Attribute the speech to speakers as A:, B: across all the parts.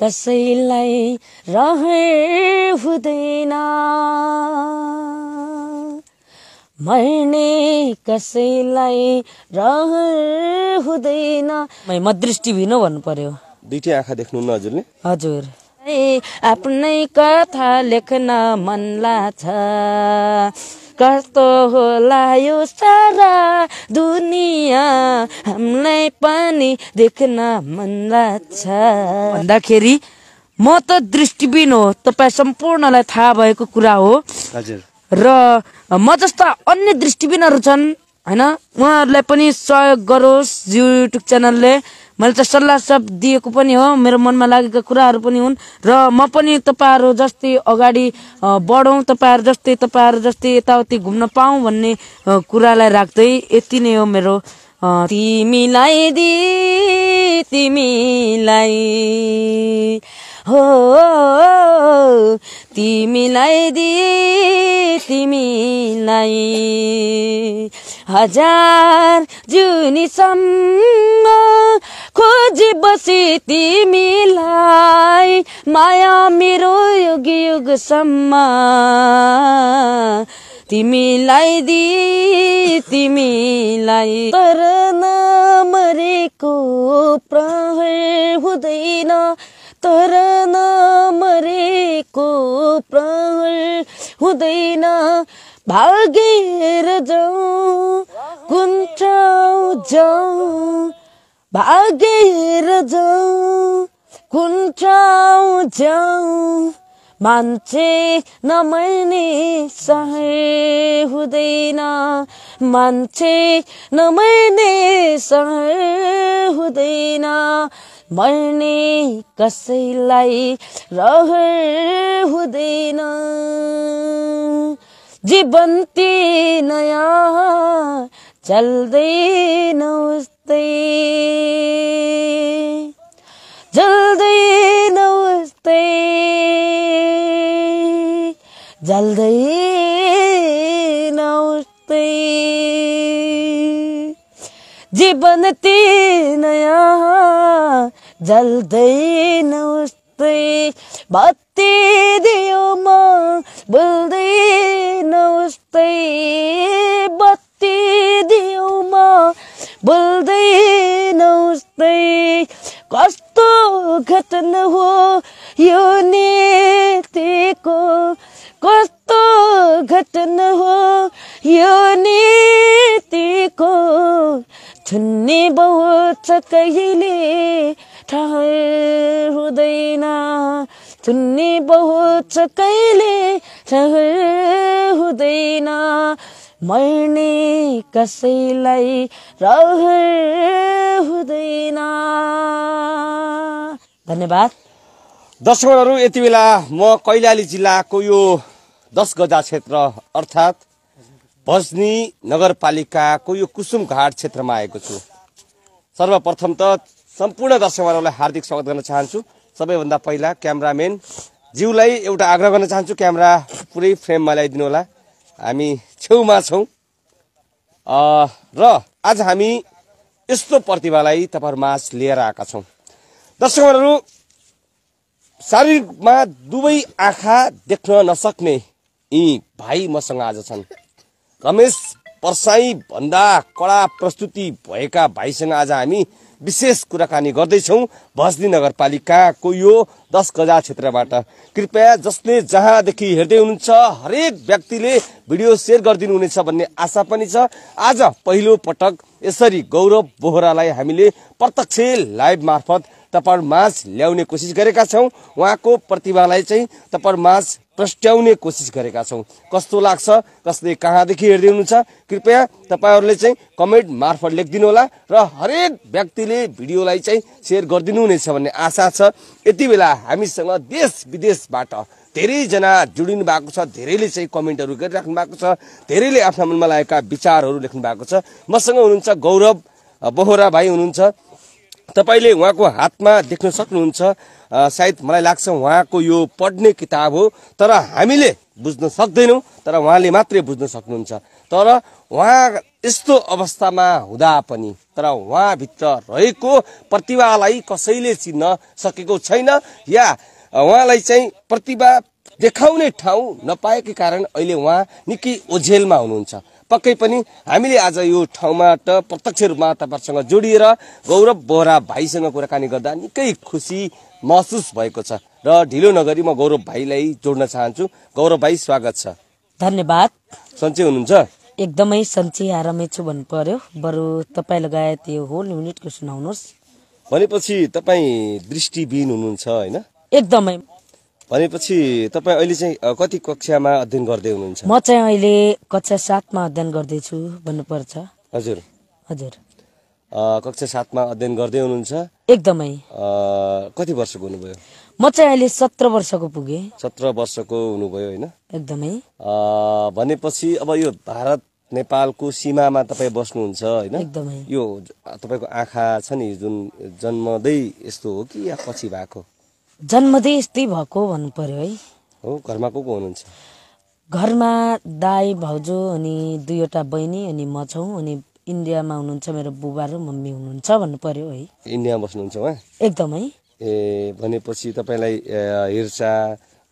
A: कसैलाई रहे हुँदैन मर्ने कसैलाई रहे हुँदैन मदृष्टि भिन भन्नु पर्यो दुइटै
B: आँखा देख्नु हजुरले हजुर
A: आफ्नै कथा लेख्न मन लाग्छ कस्तो होला यो सारा दुनिया हामीलाई पनि देख्न मन लाग्छ भन्दाखेरि म त दृष्टिबिन हो तपाईँ सम्पूर्णलाई थाहा भएको कुरा हो हजुर र म जस्ता अन्य दृष्टिबिनहरू छन् होइन उहाँहरूलाई पनि सहयोग गरोस् युट्युब च्यानलले मैले त सल्लाह सब दिएको पनि हो मेरो मनमा लागेका कुराहरू पनि हुन् र म पनि तपाईँहरू जस्तै अगाडि बढौँ तपाईँहरू जस्तै तपाईँहरू जस्तै यताउति घुम्न पाऊँ भन्ने कुरालाई राख्दै यति नै हो मेरो तिमीलाई दि तिमीलाई हो तिमीलाई दि तिमीलाई हजार जुनीसम्म खोजी बसी तिमीलाई माया मेरो युग युगसम्म तिमीलाई दि तिमीलाई तर नमरेको प्रहर हुँदैन तर नमरेको प्राण हुँदैन भागेर जाउँ कुन ठाउँ जाउँ भागेर जाउँ कुन ठाउँ जाउँ मान्छे नमर्ने सहे हुँदैन मान्छे नमर्ने सहे हुँदैन मर्ने कसैलाई रहर हुँदैन जीवन्ती नयाँ चल्दैन उस्तै जल्दैन उस्तै जल्दै नउस्तै जीवन नयाँ जल्दैन उस्तै बत्ती दियो म बोल्दैन उस्तै बत्ती दियो म बोल्दैन उस्तै कस्तो घटन हो यो नीतिको कस्तो घटन हो यो नीतिको छुन्ने बहुत कहिले ठहर हुँदैन बहुत छ कहिले ठहर हुँदैन मर्ने कसैलाई रहर हुँदैन
B: धन्यवाद दर्शकहरू यति बेला म कैलाली जिल्लाको यो दस गजा क्षेत्र अर्थात् भजनी नगरपालिकाको यो कुसुमघाट क्षेत्रमा आएको छु सर्वप्रथम त सम्पूर्ण दर्शकहरूलाई हार्दिक स्वागत गर्न चाहन्छु सबैभन्दा पहिला क्यामराम्यान जिउलाई एउटा आग्रह गर्न चाहन्छु क्यामरा पुरै फ्रेममा ल्याइदिनु होला हामी छेउमा छौँ र आज हामी यस्तो प्रतिभालाई तपाईँहरू माझ लिएर आएका छौँ दर्शकहरू शारीरिकमा दुवै आँखा देख्न नसक्ने यी भाइ मसँग आज छन् रमेश परसाई भन्दा कडा प्रस्तुति भएका भाइसँग आज हामी विशेष कुराकानी गर्दैछौँ भजनी नगरपालिकाको यो दस गजा क्षेत्रबाट कृपया जसले जहाँदेखि हेर्दै हुनुहुन्छ हरेक व्यक्तिले भिडियो सेयर गरिदिनु हुनेछ भन्ने आशा पनि छ आज पहिलो पटक यसरी गौरव बोहरालाई हामीले प्रत्यक्ष लाइभ मार्फत तपाईँहरू माझ ल्याउने कोसिस गरेका छौँ उहाँको प्रतिभालाई चाहिँ तपाईँहरू माझ प्रस्ट्याउने कोसिस गरेका छौँ कस्तो लाग्छ कसले कहाँदेखि हेर्दै हुनुहुन्छ कृपया तपाईँहरूले चाहिँ कमेन्ट मार्फत लेखिदिनु होला र हरेक व्यक्तिले भिडियोलाई चाहिँ सेयर गरिदिनु हुनेछ भन्ने आशा छ यति बेला हामीसँग देश विदेशबाट धेरैजना जोडिनु भएको छ धेरैले चाहिँ कमेन्टहरू गरिराख्नु भएको छ धेरैले आफ्ना मनमा लागेका विचारहरू लेख्नु भएको छ मसँग हुनुहुन्छ गौरव बोहरा भाइ हुनुहुन्छ तपाईँले उहाँको हातमा देख्न सक्नुहुन्छ सायद मलाई लाग्छ उहाँको यो पढ्ने किताब हो तर हामीले बुझ्न सक्दैनौँ तर उहाँले मात्रै बुझ्न सक्नुहुन्छ तर उहाँ यस्तो अवस्थामा हुँदा पनि तर उहाँभित्र रहेको प्रतिभालाई कसैले चिन्न सकेको छैन या उहाँलाई चाहिँ प्रतिभा देखाउने ठाउँ नपाएकै कारण अहिले उहाँ निकै ओझेलमा हुनुहुन्छ पक्कै पनि हामीले आज यो ठाउँबाट प्रत्यक्ष रूपमा तपाईँहरूसँग जोडिएर गौरव बोहरा भाइसँग कुराकानी गर्दा निकै खुसी महसुस भएको छ र ढिलो नगरी म गौरव भाइलाई जोड्न चाहन्छु गौरव भाइ स्वागत छ धन्यवाद सन्चै हुनुहुन्छ
A: एकदमै सन्चै आरामै छु भन्नु पर्यो बरु तपाईँ लगायत यो होल युनिटको सुनाउनुहोस्
B: भनेपछि तपाईँ दृष्टिबिन हुनुहुन्छ होइन एकदमै भनेपछि तपाईँ अहिले चाहिँ कति कक्षामा अध्ययन गर्दै हुनुहुन्छ म
A: चाहिँ अहिले कक्षा सातमा अध्ययन गर्दैछु भन्नुपर्छ हजुर हजुर
B: कक्षा सातमा अध्ययन गर्दै हुनुहुन्छ एकदमै कति वर्षको हुनुभयो
A: म चाहिँ अहिले सत्र वर्षको पुगेँ
B: सत्र वर्षको हुनुभयो होइन एकदमै भनेपछि अब यो भारत नेपालको सीमामा तपाईँ बस्नुहुन्छ होइन एकदमै यो तपाईँको आँखा छ नि जुन जन्मदै यस्तो हो कि या पछि भएको
A: जन्मदै यस्तै भएको भन्नु पर्यो है
B: हो घरमा को को हुनुहुन्छ
A: घरमा दाई भाउजू अनि दुईवटा बहिनी अनि म छौँ अनि इन्डियामा हुनुहुन्छ मेरो बुबा र मम्मी हुनुहुन्छ भन्नु पर्यो है
B: इन्डियामा बस्नुहुन्छ उहाँ एकदमै ए भनेपछि तपाईँलाई हेरचाह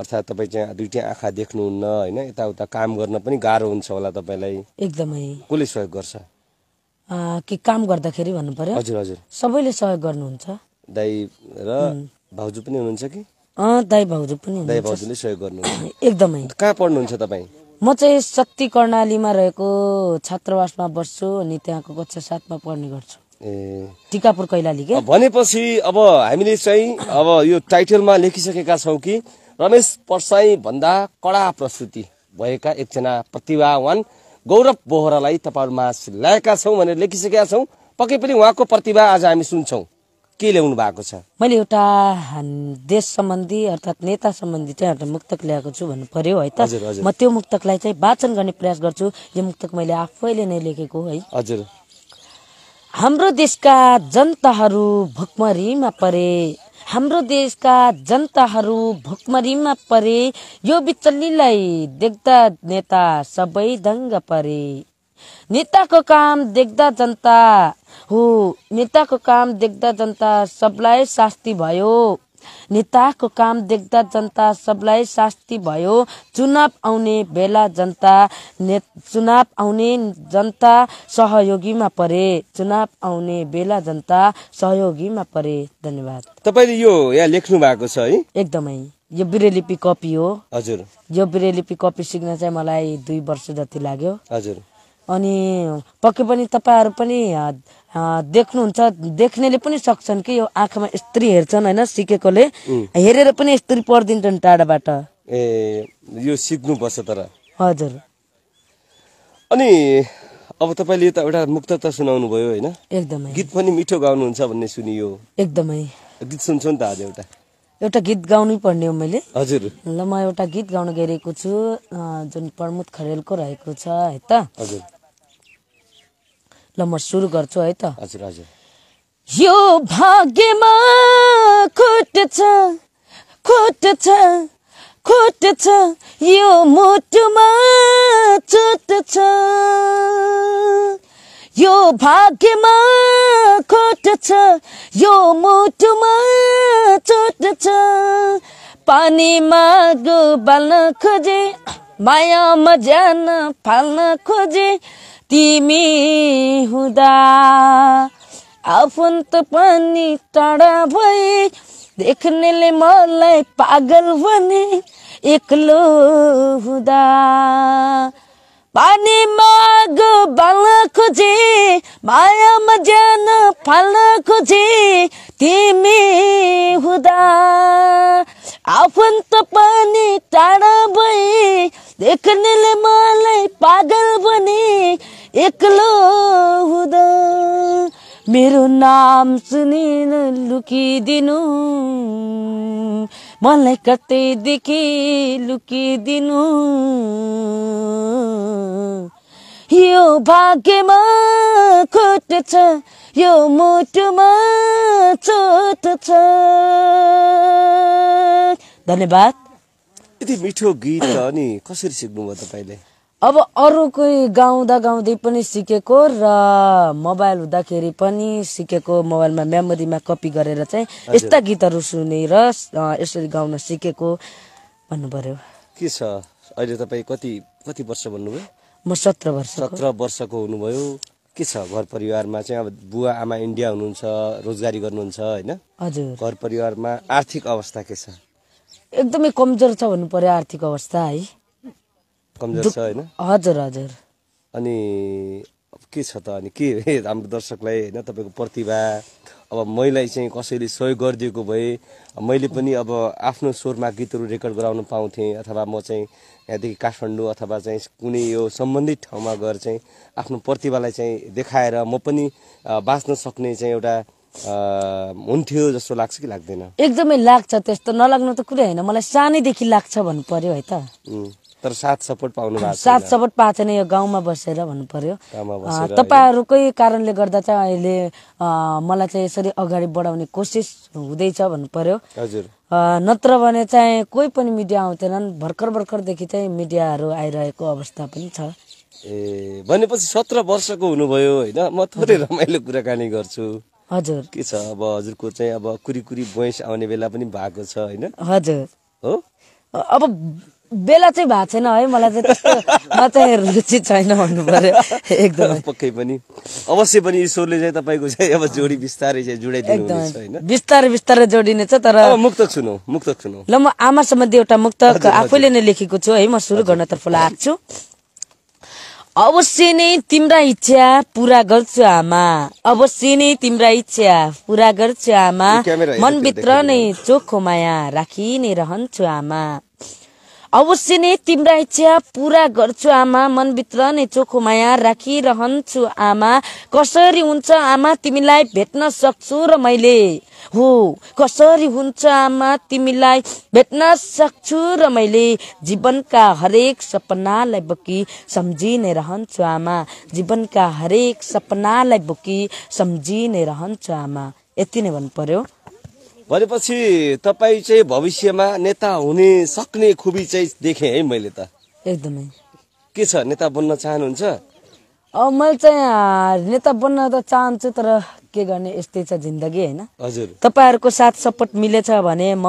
B: अर्थात् तपाईँ चाहिँ दुइटै आँखा देख्नुहुन्न होइन यताउता काम गर्न पनि गाह्रो हुन्छ होला तपाईँलाई एकदमै कसले सहयोग गर्छ
A: के काम गर्दाखेरि भन्नु पर्यो हजुर हजुर सबैले सहयोग गर्नुहुन्छ
B: दाई र भाउजू पनि हुनुहुन्छ कि
A: दाई भाउजू पनि दाई भाउजूले
B: सहयोग गर्नुहुन्छ एकदमै कहाँ पढ्नुहुन्छ तपाईँ
A: म चाहिँ शक्ति कर्णालीमा रहेको छात्रावासमा बस्छु अनि त्यहाँको कक्षा सातमा पढ्ने गर्छु टिकापुर कैलाली के
B: भनेपछि अब हामीले चाहिँ अब यो टाइटलमा लेखिसकेका छौँ कि रमेश पर्साई भन्दा कडा प्रस्तुति भएका एकजना प्रतिभावान गौरव बोहरालाई तपाईँहरूमा ल्याएका छौँ भनेर लेखिसकेका छौँ पक्कै पनि उहाँको प्रतिभा आज हामी सुन्छौँ के ल्याउनु भएको छ
A: मैले एउटा देश सम्बन्धी अर्थात् नेता सम्बन्धी चाहिँ एउटा मुक्तक ल्याएको छु भन्नु पर्यो है त म त्यो मुक्तकलाई चाहिँ वाचन गर्ने प्रयास गर्छु यो मुक्तक मैले आफैले नै लेखेको है हजुर हाम्रो देशका जनताहरू भुकमरीमा परे हाम्रो देशका जनताहरू भुकमरीमा परे यो बिचल्लीलाई देख्दा नेता सबै दङ्ग परे नेताको काम देख्दा जनता हो नेताको काम देख्दा जनता सबलाई शास्ति भयो नेताको काम देख्दा जनता सबलाई शास्ति भयो चुनाव आउने बेला जनता ने चुनाव आउने जनता सहयोगीमा परे चुनाव आउने बेला जनता सहयोगीमा परे धन्यवाद
B: तपाईँले यो यहाँ लेख्नु भएको छ है
A: एकदमै यो बिरेलिपि कपी हो हजुर यो बिरेलिपि कपी सिक्न चाहिँ मलाई दुई वर्ष जति लाग्यो हजुर अनि पक्कै पनि तपाईँहरू पनि देख्नुहुन्छ देख्नेले पनि सक्छन् कि यो आँखामा स्त्री हेर्छन् होइन सिकेकोले हेरेर पनि स्त्री पढिदिन्छन् टाढाबाट
B: ए यो सिक्नुपर्छ तर हजुर अनि अब तपाईँले त एउटा मुक्त त सुनाउनु भयो होइन एकदमै गीत पनि मिठो गाउनुहुन्छ भन्ने सुनियो एकदमै गीत सुन्छौँ नि त आज एउटा
A: एउटा गीत गाउनै पर्ने हो मैले
B: हजुर ल
A: म एउटा गीत गाउन गइरहेको छु जुन प्रमोद खरेलको रहेको छ है त ल म सुरु गर्छु है त हजुर हजुर यो भाग्यमा खुट छ खुट छ खुट छ यो मुटुमा चोट छ यो भाग्यमा खोट छ यो मुटुमा चोट छ पानीमा माग बाल्न खोजे मायामा ज्यान फाल्न खोजे तिमी हुँदा आफन्त पनि टाढा भए देख्नेले मलाई पागल भने एक्लो हुँदा পানি মাগ বাল খুঁজি মায়াম যেন ফাল খুঁজি তিমি হুদা আফন্ত পানি টাড়া বই দেখ নিলে মালাই পাগল বনি একলো হুদা मेरो नाम सुनिन लुकिदिनु मलाई कतैदेखि लुकिदिनु यो भाग्यमा खोट छ यो मुटुमा चोट छ
B: धन्यवाद यति मिठो गीत अनि कसरी सिक्नुभयो तपाईँले
A: अब अरू कोही गाउँदा गाउँदै पनि सिकेको र मोबाइल हुँदाखेरि पनि सिकेको मोबाइलमा मेमोरीमा कपी गरेर चाहिँ यस्ता गीतहरू सुनेर यसरी गाउन सिकेको भन्नु पर्यो
B: के छ अहिले तपाईँ कति कति वर्ष भन्नुभयो म सत्र वर्ष सत्र वर्षको हुनुभयो के छ घर परिवारमा चाहिँ अब बुवा आमा इन्डिया हुनुहुन्छ रोजगारी गर्नुहुन्छ होइन हजुर घर परिवारमा आर्थिक अवस्था के छ
A: एकदमै कमजोर छ भन्नु पर्यो आर्थिक अवस्था है कमजोर छ होइन हजुर हजुर
B: अनि के छ त अनि के हाम्रो दर्शकलाई होइन तपाईँको प्रतिभा अब मैलाई चाहिँ कसैले सहयोग गरिदिएको भए मैले पनि अब आफ्नो स्वरमा गीतहरू रेकर्ड गराउन पाउँथेँ अथवा म चाहिँ यहाँदेखि काठमाडौँ अथवा चाहिँ कुनै यो सम्बन्धित ठाउँमा गएर चाहिँ आफ्नो प्रतिभालाई चाहिँ देखाएर म पनि बाँच्न सक्ने चाहिँ एउटा हुन्थ्यो जस्तो लाग्छ कि लाग्दैन
A: एकदमै लाग्छ त्यस्तो नलाग्नु त कुरै होइन मलाई सानैदेखि लाग्छ भन्नु पर्यो है
B: त तर साथ सपोर्ट पाउनु भएको साथ सपोर्ट
A: पाएको छैन यो गाउँमा बसेर भन्नु पर्यो तपाईँहरूकै कारणले गर्दा चाहिँ अहिले मलाई चाहिँ यसरी अगाडि बढाउने कोसिस हुँदैछ भन्नु पर्यो हजुर नत्र भने चाहिँ कोही पनि मिडिया आउँदैनन् भर्खर भर्खरदेखि चाहिँ मिडियाहरू आइरहेको अवस्था पनि छ
B: ए भनेपछि सत्र वर्षको हुनुभयो होइन म थोरै रमाइलो कुराकानी गर्छु हजुर के छ अब हजुरको चाहिँ अब कुरी कुरी बोइस आउने बेला पनि भएको छ होइन हजुर हो अब
A: बेला चाहिँ भएको छैन है मलाई चाहिँ त्यस्तो चाहिँ रुचि छैन भन्नु पर्यो एकदम
B: पक्कै पनि अवश्य पनि ईश्वरले चाहिँ तपाईँको चाहिँ अब जोडी बिस्तारै चाहिँ एकदम
A: बिस्तारै बिस्तारै जोडिने छ तर
B: मुक्त छुनौ मुक्त छुनौ
A: ल म आमा सम्बन्धी एउटा मुक्त आफैले नै लेखेको छु है म सुरु गर्नतर्फ लाग्छु अवश्य नै तिम्रा इच्छा पुरा गर्छु आमा अवश्य नै तिम्रा इच्छा पुरा गर्छु आमा मनभित्र नै चोखो माया राखि नै रहन्छु आमा अवश्य नै तिम्रा इच्छा पुरा गर्छु आमा मनभित्र नै चोखो माया राखिरहन्छु आमा कसरी हुन्छ आमा तिमीलाई भेट्न सक्छु र मैले हो कसरी हुन्छ आमा तिमीलाई भेट्न सक्छु र मैले जीवनका हरेक सपनालाई बोकी सम्झि नै रहन्छु आमा जीवनका हरेक सपनालाई बोकी सम्झि नै रहन्छु आमा यति नै भन्नु पर्यो
B: भनेपछि तपाईँ चाहिँ भविष्यमा नेता हुने सक्ने खुबी चाहिँ देखेँ है मैले त एकदमै के छ नेता बन्न चाहनुहुन्छ
A: अब मैले चाहिँ नेता बन्न त चाहन्छु तर के गर्ने यस्तै छ जिन्दगी होइन हजुर तपाईँहरूको साथ सपोर्ट मिलेछ भने म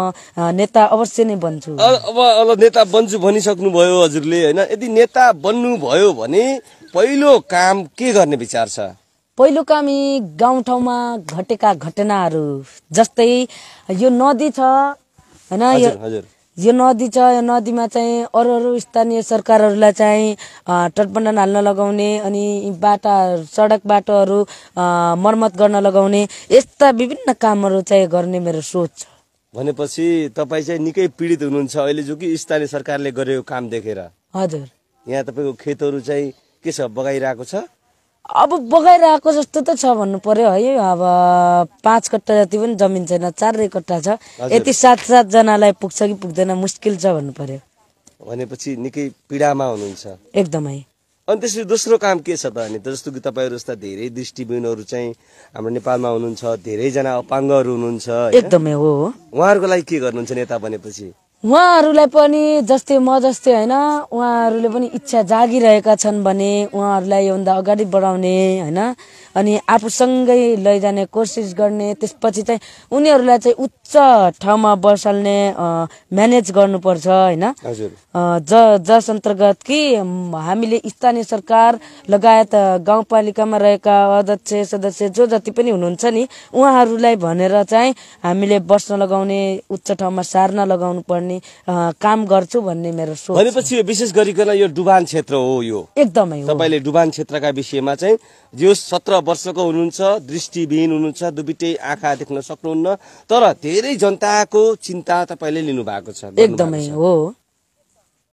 A: नेता अवश्य नै बन्छु
B: अब अब नेता बन्छु भनिसक्नुभयो हजुरले होइन यदि नेता बन्नुभयो भने पहिलो काम के गर्ने विचार छ
A: पहिलो कामी गाउँठाउँमा घटेका घटनाहरू जस्तै यो नदी छ होइन यो नदी छ यो नदीमा चाहिँ अरू अरू स्थानीय सरकारहरूलाई चाहिँ तटबन्धन हाल्न लगाउने अनि बाटा सडक बाटोहरू मर्मत गर्न लगाउने यस्ता विभिन्न कामहरू चाहिँ गर्ने मेरो सोच छ
B: भनेपछि तपाईँ चाहिँ निकै पीडित हुनुहुन्छ अहिले जो कि स्थानीय सरकारले गरेको काम देखेर हजुर यहाँ तपाईँको खेतहरू चाहिँ के छ बगाइरहेको छ
A: अब बगाइरहेको जस्तो त छ भन्नु पर्यो है अब पाँच कट्टा जति पनि जमिन छैन चारै कट्टा छ यति सात सातजनालाई पुग्छ कि पुग्दैन मुस्किल छ भन्नु पर्यो
B: भनेपछि निकै पीडामा हुनुहुन्छ एकदमै अनि त्यसपछि दोस्रो काम के छ त अनि जस्तो कि तपाईँहरू जस्ता धेरै दृष्टिबिनहरू चाहिँ हाम्रो नेपालमा हुनुहुन्छ धेरैजना अपाङ्गहरू हुनुहुन्छ एकदमै हो उहाँहरूको लागि के गर्नुहुन्छ नेता भनेपछि
A: उहाँहरूलाई पनि जस्तै म जस्तै होइन उहाँहरूले पनि इच्छा जागिरहेका छन् भने उहाँहरूलाई योभन्दा अगाडि बढाउने होइन अनि आफूसँगै लैजाने कोसिस गर्ने त्यसपछि चाहिँ उनीहरूलाई चाहिँ उच्च ठाउँमा बसाल्ने म्यानेज गर्नुपर्छ होइन ज जस अन्तर्गत कि हामीले स्थानीय सरकार लगायत गाउँपालिकामा रहेका अध्यक्ष सदस्य जो जति पनि हुनुहुन्छ नि उहाँहरूलाई भनेर चाहिँ हामीले बस्न लगाउने उच्च ठाउँमा सार्न लगाउनु पर्ने काम गर्छु भन्ने मेरो सोच भनेपछि
B: विशेष गरिकन यो डुबान क्षेत्र हो यो एकदमै तपाईँले डुबान क्षेत्रका विषयमा चाहिँ यो सत्र वर्षको हुनुहुन्छ दृष्टिविहीन हुनुहुन्छ दुबिटै आँखा देख्न सक्नुहुन्न तर धेरै जनताको चिन्ता तपाईँले लिनु भएको छ एकदमै
A: हो